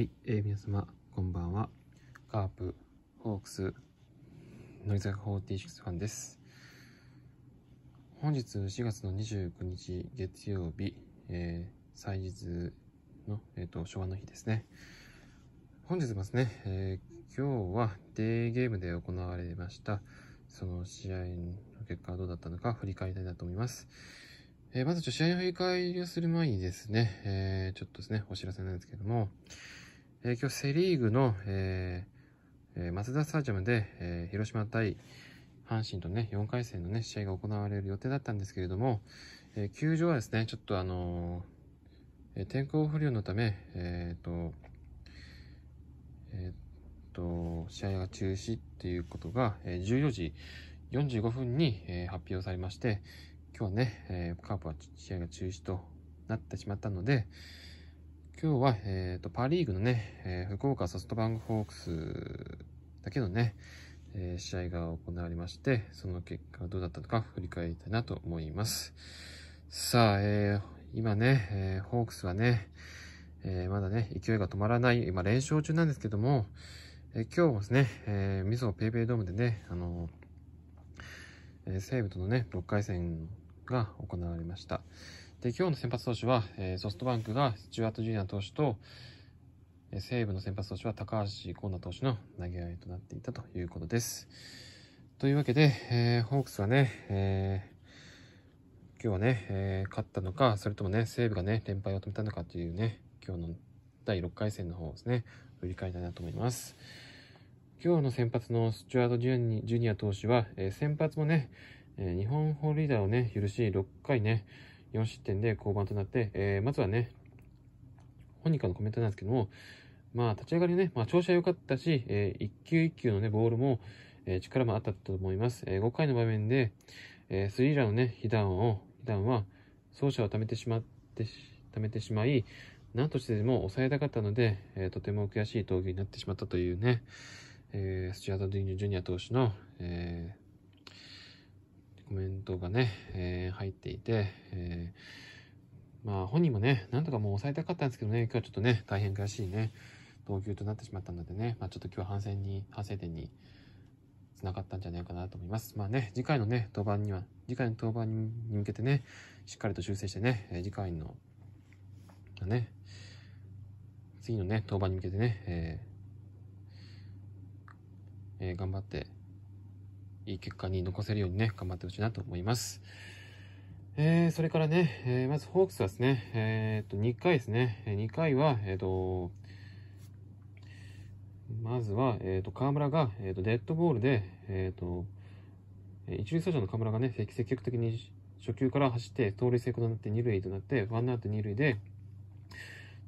はい、えー、皆様、こんばんは。カープ、ホークス、乃木坂46ファンです。本日4月の29日月曜日、えー、祭日の、えっ、ー、と、昭和の日ですね。本日ですね、えー、今日はデーゲームで行われました、その試合の結果はどうだったのか振り返りたいなと思います。えー、まずちょっと試合の振り返りをする前にですね、えー、ちょっとですね、お知らせなんですけども、今日セ・リーグの、えーマツダスタジアムで、えー、広島対阪神とね、4回戦のね、試合が行われる予定だったんですけれども、えー、球場はですね、ちょっとあのー、天候不良のため、えっ、と、えっ、と、試合が中止っていうことが、えー、14時45分に、えー、発表されまして、今日はね、えー、カープは試合が中止となってしまったので、今日は、えっ、ー、と、パリーグのね、えー、福岡ソフトバンクホークスだけのね、えー、試合が行われまして、その結果どうだったのか振り返りたいなと思います。さあ、えー、今ね、えー、ホークスはね、えー、まだね、勢いが止まらない、今連勝中なんですけども、えー、今日もですね、えー、みそペイペイドームでね、あのー、えー、西武とのね、6回戦が行われました。で、今日の先発投手は、えー、ソフトバンクがスチュアート・ジュニア投手と、えー、西武の先発投手は高橋光成投手の投げ合いとなっていたということです。というわけで、えー、ホークスはね、えー、今日はね、えー、勝ったのか、それともね、西武がね、連敗を止めたのかというね、今日の第6回戦の方ですね、振り返りたいなと思います。今日の先発のスチュワード・ジュニア投手は、えー、先発もね、えー、日本ホールリーダーをね、許し、6回ね、4失点で降板となって、えー、まずはね、本人からのコメントなんですけども、まあ、立ち上がりね、まあ、調子は良かったし、えー、1球1球のね、ボールも、えー、力もあったと思います。えー、5回の場面で、えー、スリーランのね、被弾を、被弾は、走者を貯めてしまって、貯めてしまい、なんとしてでも抑えたかったので、えー、とても悔しい投球になってしまったというね、えー、スチュアート・ディニュージュニア投手の、えコメントがね、えー、入っていて、えー、まあ本人もね、なんとかもう抑えたかったんですけどね、今日はちょっとね、大変悔しいね、投球となってしまったのでね、まあちょっと今日は反省に、反省点につながったんじゃないかなと思います。まあね、次回のね、登板には、次回の登板に向けてね、しっかりと修正してね、え次回の、ね、次のね、登板に向けてね、えーえー、頑張っていい結果に残せるようにね、頑張ってほしいなと思います。えー、それからね、えー、まずホークスはですね、えー、っと、2回ですね、2回は、えっと、まずは、えっと、河村が、えっと、デッドボールで、えっと、一塁走者の河村がね、積極的に初球から走って、盗塁成功となって二塁となって、ワンアウト二塁で、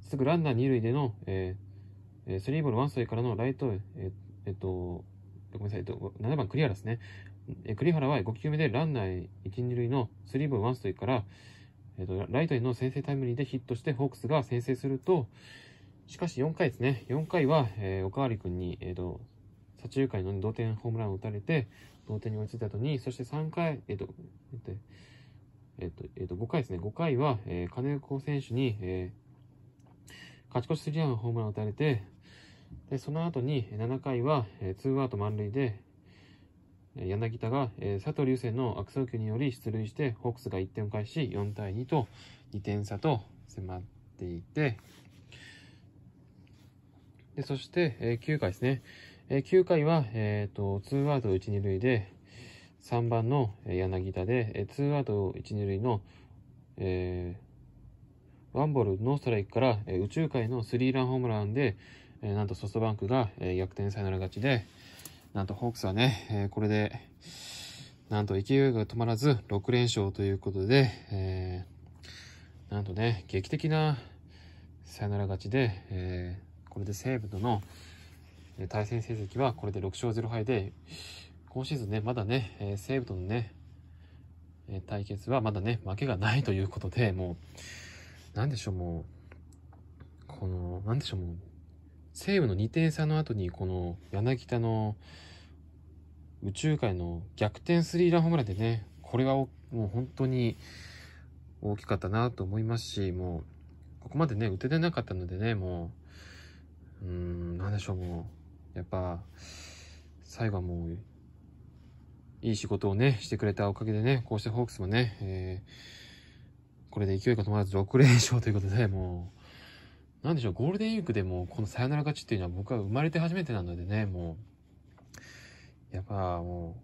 すぐランナー二塁での、えー、スリーボールワンストライからのライト、えー、えっと、ごめんなさい、えっと、7番栗原ですね。え栗原は5球目でランナー1、2塁のスリーボールワンストイから、えっと、ライトへの先制タイムリーでヒットして、ホークスが先制すると、しかし4回ですね、4回は、えー、おかわり君に、えっと、左中間の同点ホームランを打たれて、同点に追いついた後に、そして3回、えっと、えっと、えっと、と、5回ですね、5回は、えー、金子選手に、えー、勝ち越しスリーランホームランを打たれて、でその後に7回は、えー、アウト満塁で、柳田が、えー、佐藤流星の悪送球により出塁して、ホークスが1点を返し、4対2と2点差と迫っていて、でそして、えー、9回ですね。えー、9回は、えーと、ツーアウト1、2塁で、3番の柳田で、えー、アウト1、2塁の、えー、ワンボールノーストライクから、えー、宇宙のスリーランホームランで、えなんとソフトバンクが、え逆転サヨナラ勝ちで、なんとホークスはね、えこれで、なんと勢いが止まらず6連勝ということで、えー、なんとね、劇的なサヨナラ勝ちで、えー、これで西武との対戦成績はこれで6勝0敗で、今シーズンね、まだね、え西武とのね、対決はまだね、負けがないということで、もう、なんでしょう、もう、この、なんでしょう、もう、西武の2点差の後にこの柳田の宇宙界の逆転スリーランホームランでねこれはもう本当に大きかったなと思いますしもうここまでね打ててなかったのでねもううん何でしょうもうやっぱ最後はもういい仕事をねしてくれたおかげでねこうしてホークスもね、えー、これで勢いが止まらず6連勝ということでもうなんでしょう、ゴールデンウィークでもこのさよなら勝ちっていうのは僕は生まれて初めてなのでね、もう、やっぱも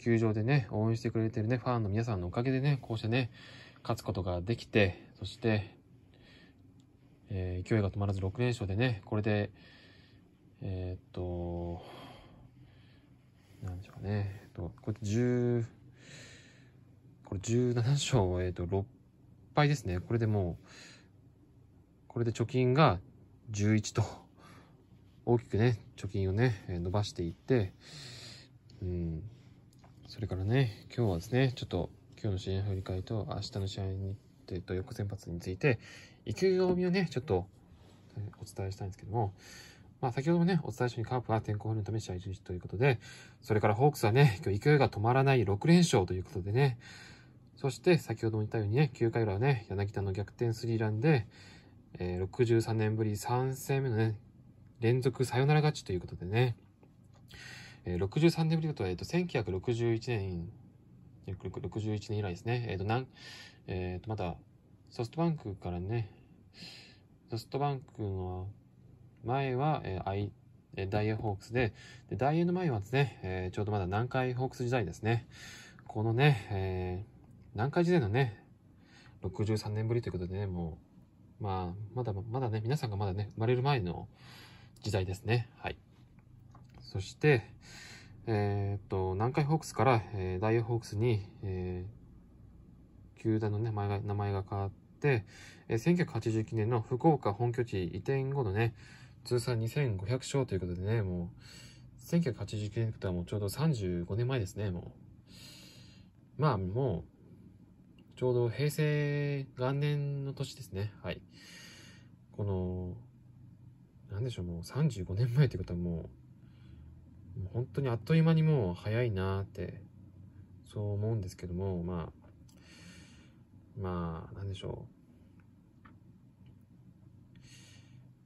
う、球場でね、応援してくれてるね、ファンの皆さんのおかげでね、こうしてね、勝つことができて、そして、えー、勢いが止まらず6連勝でね、これで、えー、っと、なんでしょうかね、えっと、これ10、これ17勝、えー、っと、6敗ですね。これでもう、これで貯金が11と、大きくね、貯金をね、伸ばしていって、うん、それからね、今日はですね、ちょっと今日の試合振り返りと、明日の試合に、えっと、翌先発について、意気込みをね、ちょっとお伝えしたいんですけども、まあ、先ほどもね、お伝えしたようにカープは天候不良のため試合中止ということで、それからホークスはね、今日勢いが止まらない6連勝ということでね、そして先ほども言ったようにね、9回裏はね、柳田の逆転スリーランで、えー、63年ぶり3戦目のね、連続サヨナラ勝ちということでね、えー、63年ぶりだと、えっ、ー、と、1961年、61年以来ですね、えっ、ー、と、なん、えっ、ー、と、まだ、ソフトバンクからね、ソフトバンクの前は、えー、アイ、えー、ダイエーホークスで、で、ダイエーの前はですね、えー、ちょうどまだ南海ホークス時代ですね。このね、えー、南海時代のね、63年ぶりということでね、もう、まあ、まだまだね、皆さんがまだね、生まれる前の時代ですね。はい。そして、えー、っと、南海ホークスから、えー、ダイヤホークスに、えー、球団の、ね、名前が名前が変わって、えー、1989年の福岡本拠地移転後のね、通算2500勝ということでね、もう、1989年とはもうちょうど35年前ですね、もう。まあ、もう、ちょうど平成元年の年ですね。はい。この、なんでしょう、もう35年前ということはもう、もう本当にあっという間にもう早いなって、そう思うんですけども、まあ、まあ、なんでしょう。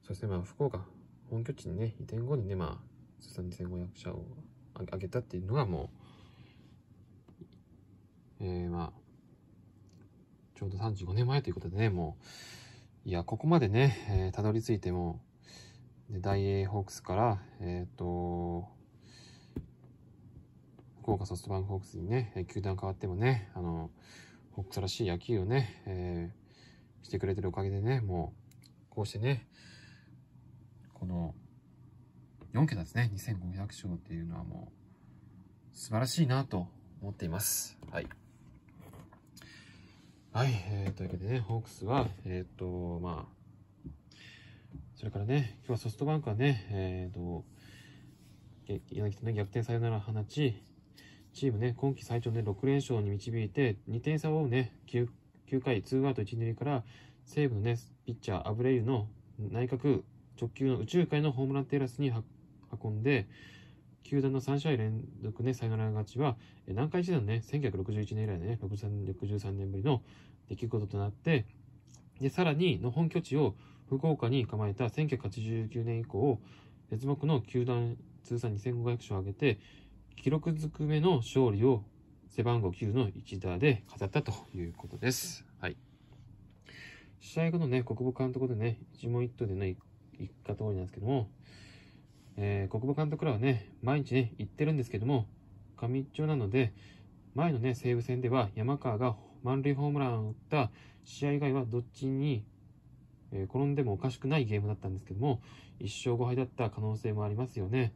そしてまあ、福岡、本拠地にね、移転後にね、まあ、通算2500社を上げたっていうのがもう、えー、まあ、ちょうど35年前ということでね、もう、いや、ここまでね、えー、たどり着いても、で大英ホークスから、えっ、ー、と、福岡ソフトバンクホークスにね、球団変わってもね、あの、ホークスらしい野球をね、えー、してくれてるおかげでね、もう、こうしてね、この、4桁ですね、2500勝っていうのはもう、素晴らしいなと思っています。はい。はい、えー、というわけでね、ホークスは、えっ、ー、と、まあ、それからね、今日はソフトバンクはね、えっ、ー、と、柳田の逆転サヨナラ放ち、チームね、今季最長で、ね、6連勝に導いて、2点差を追うね、9, 9回ツーアウト1、2塁から、西武のね、ピッチャー、アブレイユの内角直球の宇宙海のホームランテラスに運んで、球団の3試合連続ね、サヨナラ勝ちは、南海代団ね、1961年以来ね、63, 年ぶりの出来事となって、で、さらにの本拠地を福岡に構えた1989年以降、絶目の球団通算2500勝を挙げて、記録ずくめの勝利を背番号9の1打で飾ったということです。はい。試合後のね、国防監督でね、一問一答でね、一家通りなんですけども、えー、国母監督らはね、毎日ね、行ってるんですけども、上一丁なので、前のね、西武戦では山川が満塁ホームランを打った試合以外はどっちに、えー、転んでもおかしくないゲームだったんですけども、1勝5敗だった可能性もありますよね。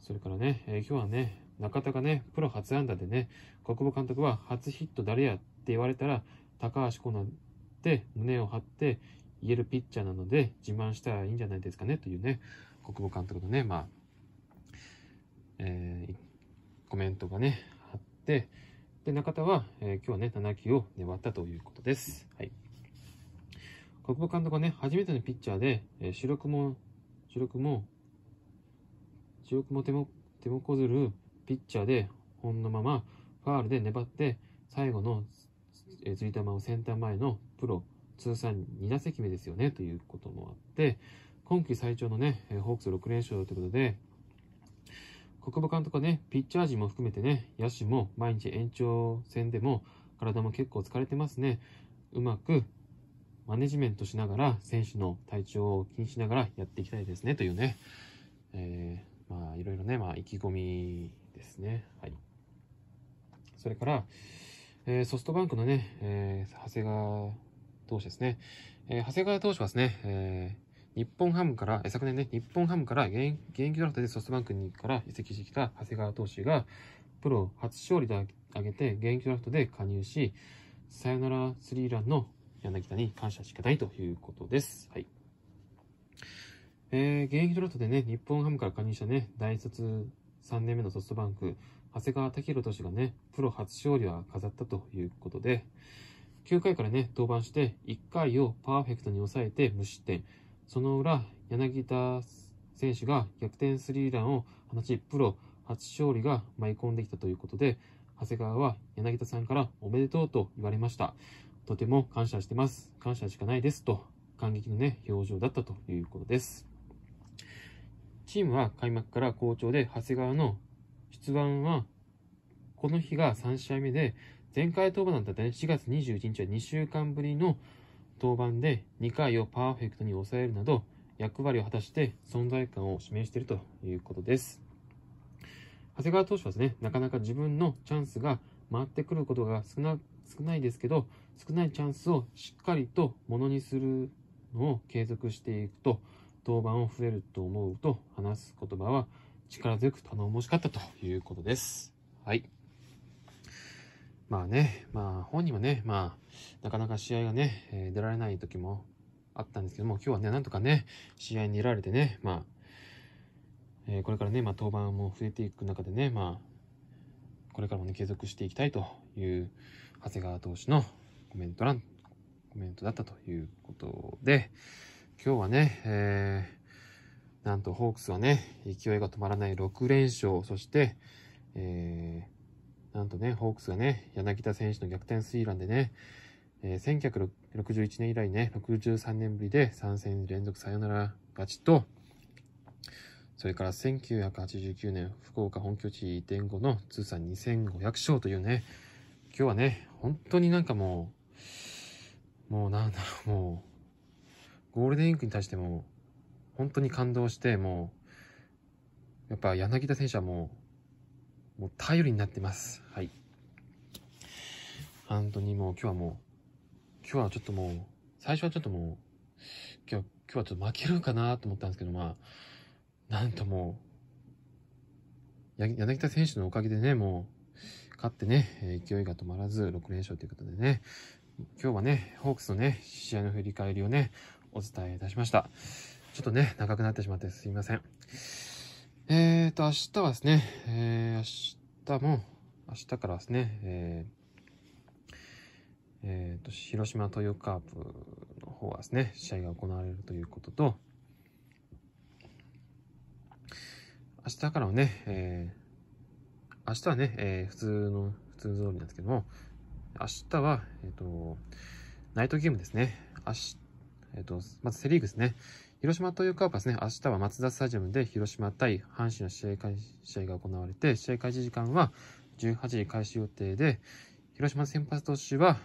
それからね、えー、今日はね、中田がね、プロ初安打でね、国母監督は初ヒット誰やって言われたら、高橋コナンって胸を張って言えるピッチャーなので自慢したらいいんじゃないですかねというね、国母監督のね、まあ、えー、コメントがね、あって、で、中田は、えー、今日はね、7球を粘ったということです。はい。国母監督はね、初めてのピッチャーで、えー、主力も、主力も、主力も手も、手もこずるピッチャーで、ほんのまま、ファールで粘って、最後の、えー、釣り玉をセンター前のプロ、通算2打席目ですよね、ということもあって、今季最長のね、ホークス6連勝ということで、国母監督はね、ピッチャー陣も含めてね、野手も毎日延長戦でも体も結構疲れてますね。うまくマネジメントしながら、選手の体調を気にしながらやっていきたいですね、というね。えー、まあ、いろいろね、まあ、意気込みですね。はい。それから、えー、ソフトバンクのね、えー、長谷川投手ですね。えー、長谷川投手はですね、えー日本ハムから、昨年ね、日本ハムから現役ドラフトでソフトバンクにから移籍してきた長谷川投手が、プロ初勝利で挙げて、現役ドラフトで加入し、サヨナラスリーランの柳田に感謝しかないということです。はい。えー、現役ドラフトでね、日本ハムから加入したね、大卒3年目のソフトバンク、長谷川武宏投手がね、プロ初勝利は飾ったということで、9回からね、登板して、1回をパーフェクトに抑えて無失点、その裏、柳田選手が逆転スリーランを放ち、プロ初勝利が舞い込んできたということで、長谷川は柳田さんからおめでとうと言われました。とても感謝してます。感謝しかないです。と、感激のね、表情だったということです。チームは開幕から好調で、長谷川の出番は、この日が3試合目で、前回登板だった4月21日は2週間ぶりの登板で2回をパーフェクトに抑えるなど役割を果たして存在感を示しているということです。長谷川投手はですね、なかなか自分のチャンスが回ってくることが少な少ないですけど、少ないチャンスをしっかりとものにするのを継続していくと、登板を増えると思うと話す言葉は力強く頼もしかったということです。はい。まあね、まあ本人はね、まあなかなか試合がね、えー、出られない時もあったんですけども、今日はね、なんとかね、試合に出られてね、まあ、えー、これからね、まあ登板も増えていく中でね、まあ、これからもね、継続していきたいという長谷川投手のコメント欄、コメントだったということで、今日はね、えー、なんとホークスはね、勢いが止まらない6連勝、そして、えーなんとね、ホークスがね、柳田選手の逆転スリーランでね、えー、1961年以来ね、63年ぶりで3戦連続サヨナラ勝ちと、それから1989年、福岡本拠地移転後の通算2500勝というね、今日はね、本当になんかもう、もうなんだろう、もう、ゴールデンウィークに対しても、本当に感動して、もう、やっぱ柳田選手はもう、もう頼りになってます。はい。本当にもう今日はもう、今日はちょっともう、最初はちょっともう、今日、今日はちょっと負けるかなと思ったんですけど、まあ、なんともう、柳田選手のおかげでね、もう、勝ってね、勢いが止まらず6連勝ということでね、今日はね、ホークスのね、試合の振り返りをね、お伝えいたしました。ちょっとね、長くなってしまってすいません。えっ、ー、と、明日はですね、えー、明日も、明日からですね、えー、えー、と、広島豊カープの方はですね、試合が行われるということと、明日からはね、えー、明日はね、えー、普通の、普通の通りなんですけども、明日は、えっ、ー、と、ナイトゲームですね。明日、えっ、ー、と、まずセリーグですね。広島というカープですね、明日はマツダスタジアムで広島対阪神の試合開試合が行われて、試合開始時間は18時開始予定で、広島先発投手は、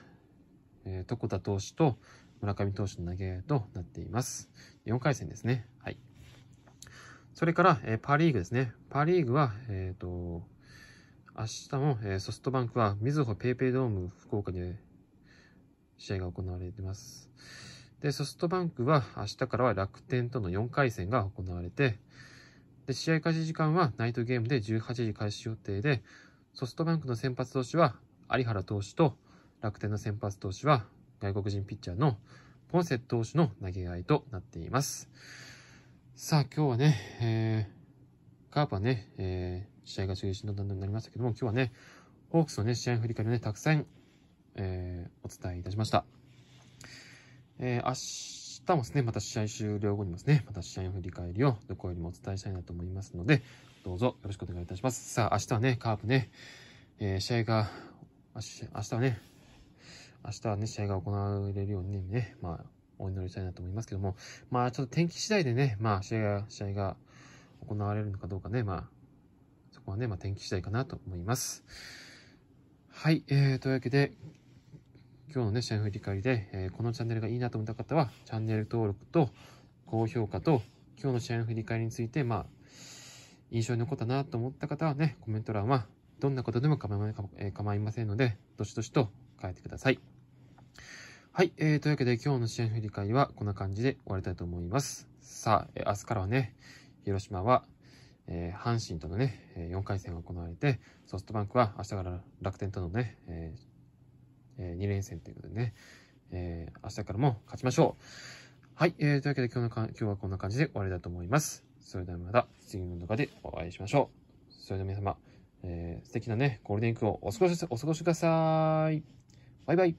えー、床田投手と村上投手の投げとなっています。4回戦ですね。はい。それから、えー、パリーグですね。パリーグは、えっ、ー、と、明日も、えー、ソフトバンクは、みずほペイペイドーム福岡で試合が行われています。で、ソフトバンクは明日からは楽天との4回戦が行われて、で、試合開始時間はナイトゲームで18時開始予定で、ソフトバンクの先発投手は有原投手と、楽天の先発投手は外国人ピッチャーのポンセット投手の投げ合いとなっています。さあ、今日はね、えー、カープはね、えー、試合が中止の段になりましたけども、今日はね、ホークスのね、試合振り返りをね、たくさん、えー、お伝えいたしました。えー、明日もですね、また試合終了後にもですね、また試合の振り返りをどこよりもお伝えしたいなと思いますので、どうぞよろしくお願いいたします。さあ、明日はね、カープね、えー、試合が、明日はね、明日はね、試合が行われるようにね、まあ、お祈りしたいなと思いますけども、まあ、ちょっと天気次第でね、まあ、試合が、試合が行われるのかどうかね、まあ、そこはね、まあ、天気次第かなと思います。はい、えー、というわけで、今日のね、試合振り返りで、えー、このチャンネルがいいなと思った方は、チャンネル登録と高評価と、今日の試合の振り返りについて、まあ、印象に残ったなと思った方はね、コメント欄は、どんなことでも構い,、え構いませんので、どしどしと書いてください。はい、えー、というわけで今日の試合振り返りはこんな感じで終わりたいと思います。さあ、えー、明日からはね、広島は、えー、阪神とのね、4回戦が行われて、ソフトバンクは明日から楽天とのね、えーえー、2連戦ということでね、えー、明日からも勝ちましょう。はい、えー、というわけで今日のか今日はこんな感じで終わりだと思います。それではまた次の動画でお会いしましょう。それでは皆様、えー、素敵なね、ゴールデンウィークをお過ごし、お過ごしください。バイバイ。